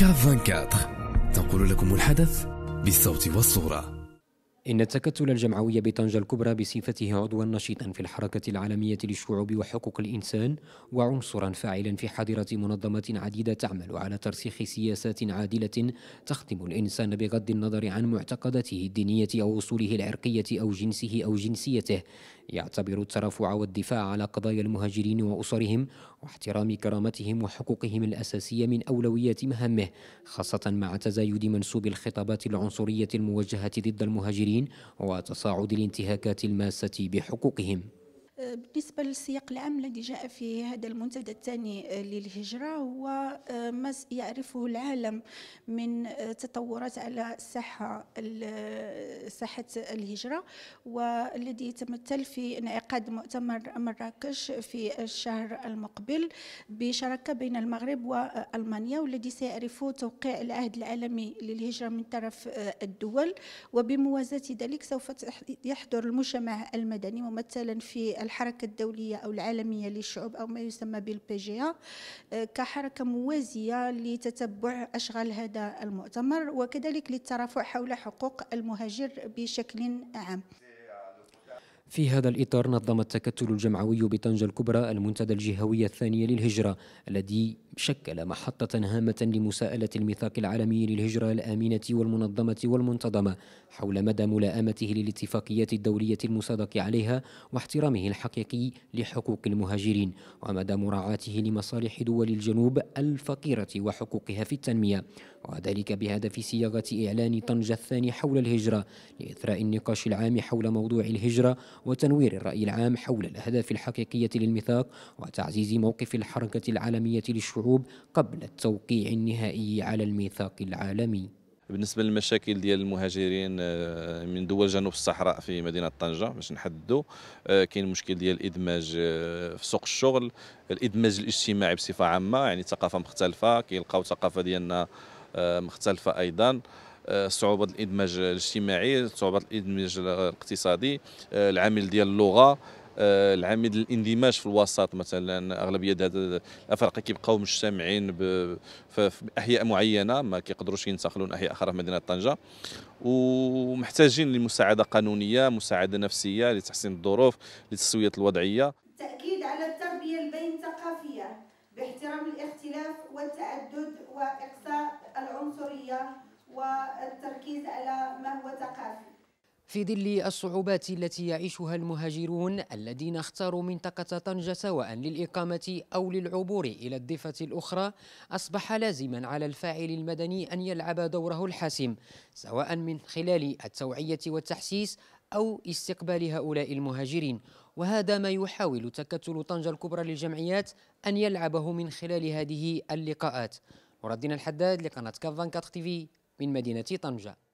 كاف 24 تنقل لكم الحدث بالصوت والصوره إن التكتل الجمعوي بطنجة الكبرى بصفته عضوا نشيطا في الحركة العالمية للشعوب وحقوق الإنسان وعنصرا فاعلا في حاضرة منظمات عديدة تعمل على ترسيخ سياسات عادلة تخدم الإنسان بغض النظر عن معتقداته الدينية أو أصوله العرقية أو جنسه أو جنسيته يعتبر الترفع والدفاع على قضايا المهاجرين وأسرهم واحترام كرامتهم وحقوقهم الأساسية من أولويات مهمه خاصة مع تزايد منسوب الخطابات العنصرية الموجهة ضد المهاجرين المستهترين وتصاعد الانتهاكات الماسة بحقوقهم بالنسبة للسياق العام الذي جاء في هذا المنتدى الثاني للهجرة هو آه، ما يعرفه العالم من آه، تطورات على الساحة آه، ساحة الهجرة والذي يتمثل في انعقاد مؤتمر مراكش في الشهر المقبل بشراكة بين المغرب وألمانيا والذي سيعرف توقيع العهد العالمي للهجرة من طرف الدول وبموازاة ذلك سوف يحضر المجتمع المدني ممثلا في الحركة الدولية أو العالمية للشعوب أو ما يسمى بالبيجيا آه، كحركة موازية لتتبع أشغال هذا المؤتمر وكذلك للترافع حول حقوق المهاجر بشكل عام في هذا الإطار نظم التكتل الجمعوي بطنجة الكبرى المنتدى الجهوي الثاني للهجرة الذي شكل محطة هامة لمساءلة الميثاق العالمي للهجرة الآمنة والمنظمة والمنتظمة حول مدى ملاءمته للاتفاقيات الدولية المصادق عليها واحترامه الحقيقي لحقوق المهاجرين ومدى مراعاته لمصالح دول الجنوب الفقيرة وحقوقها في التنمية وذلك بهدف صياغة إعلان طنجة الثاني حول الهجرة لإثراء النقاش العام حول موضوع الهجرة وتنوير الرأي العام حول الأهداف الحقيقية للميثاق وتعزيز موقف الحركة العالمية للشعوب قبل التوقيع النهائي على الميثاق العالمي بالنسبه للمشاكل ديال المهاجرين آه، من دول جنوب الصحراء في مدينه طنجه باش نحددوا آه، كاين مشكل ديال الادماج آه، في سوق الشغل الادماج الاجتماعي بصفه عامه يعني ثقافه مختلفه كيلقاو ثقافه ديالنا مختلفه ايضا آه، صعوبة الادماج الاجتماعي صعوبة الادماج الاقتصادي آه، العامل ديال اللغه آه، العامل الاندماج في الوسط مثلا اغلبيه هاد الافارقه كيبقاو مجتمعين في احياء معينه ما كيقدروش ينتقلوا لاحياء اخرى في مدينه طنجه ومحتاجين لمساعده قانونيه مساعده نفسيه لتحسين الظروف لتسويه الوضعيه التاكيد على التربيه البين ثقافيه باحترام الاختلاف والتعدد واقصاء العنصريه والتركيز على ما هو ثقافي في ظل الصعوبات التي يعيشها المهاجرون الذين اختاروا منطقة طنجة سواء للإقامة أو للعبور إلى الضفة الأخرى أصبح لازما على الفاعل المدني أن يلعب دوره الحاسم سواء من خلال التوعية والتحسيس أو استقبال هؤلاء المهاجرين وهذا ما يحاول تكتل طنجة الكبرى للجمعيات أن يلعبه من خلال هذه اللقاءات وردنا الحداد لقناة كافان 4 تي في من مدينة طنجة